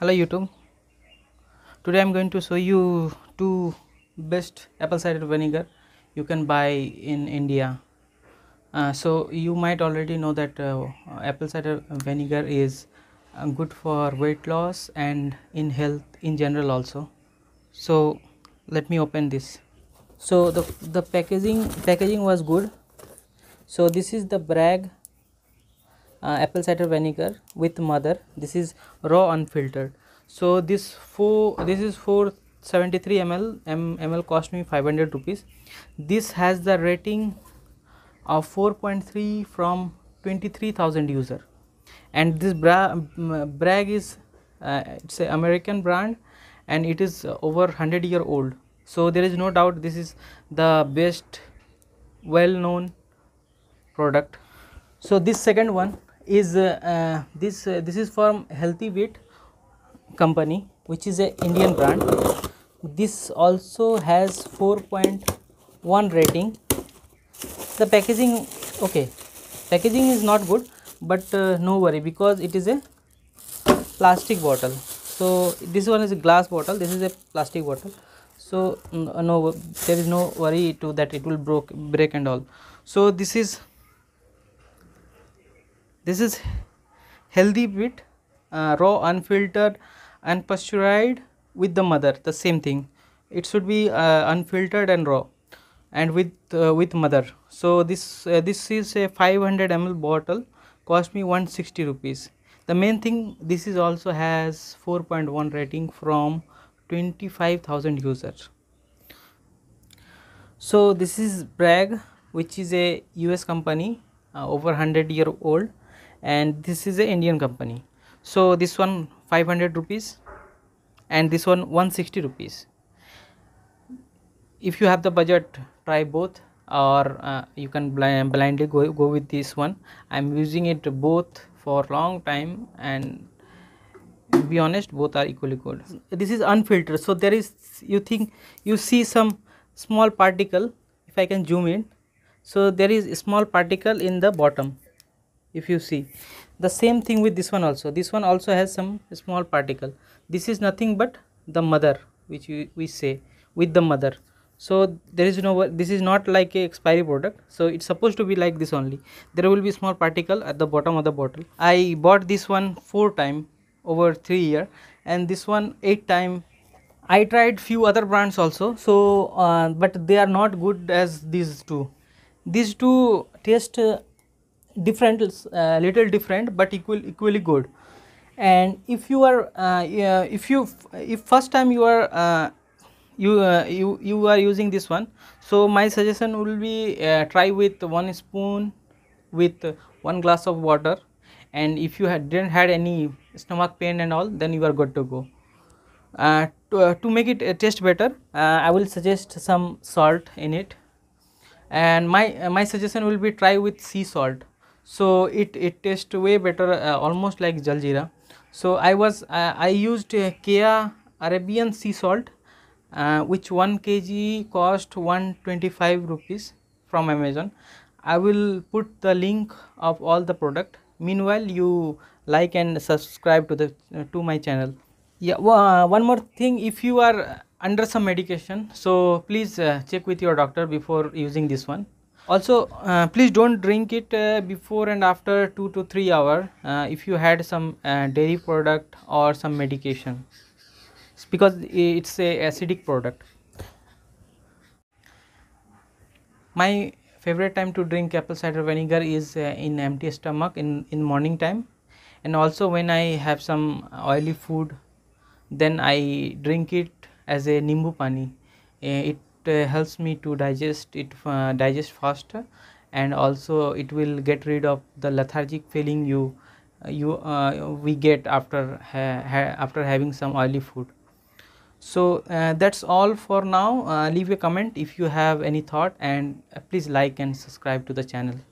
hello youtube today i'm going to show you two best apple cider vinegar you can buy in india uh, so you might already know that uh, apple cider vinegar is uh, good for weight loss and in health in general also so let me open this so the the packaging packaging was good so this is the brag uh, apple cider vinegar with mother this is raw unfiltered so this four this is 473 ml M, ml cost me 500 rupees this has the rating of 4.3 from 23000 user and this bra brag is uh, it's an american brand and it is over 100 year old so there is no doubt this is the best well known product so this second one is uh, uh, this uh, this is from healthy wheat company which is a indian brand this also has 4.1 rating the packaging okay packaging is not good but uh, no worry because it is a plastic bottle so this one is a glass bottle this is a plastic bottle so no there is no worry to that it will broke break and all so this is this is healthy wheat uh, raw unfiltered unpasteurized with the mother the same thing it should be uh, unfiltered and raw and with uh, with mother so this uh, this is a 500 ml bottle cost me 160 rupees the main thing this is also has 4.1 rating from 25000 users so this is bragg which is a us company uh, over 100 year old and this is a indian company so this one 500 rupees and this one 160 rupees if you have the budget try both or uh, you can blindly go, go with this one i'm using it both for long time and be honest both are equally good this is unfiltered so there is you think you see some small particle if i can zoom in so there is small particle in the bottom if you see the same thing with this one also this one also has some small particle this is nothing but the mother which we, we say with the mother so there is no this is not like a expiry product so it's supposed to be like this only there will be small particle at the bottom of the bottle i bought this one four time over three year and this one eight time i tried few other brands also so uh, but they are not good as these two these two taste uh, different uh, little different but equal equally good and if you are uh, if you if first time you are uh, you you you are using this one so my suggestion will be try with one spoon with one glass of water and if you had didn't had any stomach pain and all then you are good to go uh, to, uh, to make it uh, taste better i will suggest some salt in it and my my suggestion will be try with sea salt so it, it tastes way better uh, almost like jaljeera so i was uh, i used uh, kea arabian sea salt uh, which 1 kg cost 125 rupees from amazon i will put the link of all the product meanwhile you like and subscribe to the uh, to my channel yeah well, uh, one more thing if you are under some medication so please uh, check with your doctor before using this one also uh, please don't drink it uh, before and after 2 to 3 hour uh, if you had some uh, dairy product or some medication it's because it's a acidic product my favorite time to drink apple cider vinegar is uh, in empty stomach in in morning time and also when i have some oily food then i drink it as a nimbu pani uh, it uh, helps me to digest it uh, digest faster and also it will get rid of the lethargic feeling you uh, you we get after ha ha after having some oily food so uh, that's all for now uh, leave a comment if you have any thought and please like and subscribe to the channel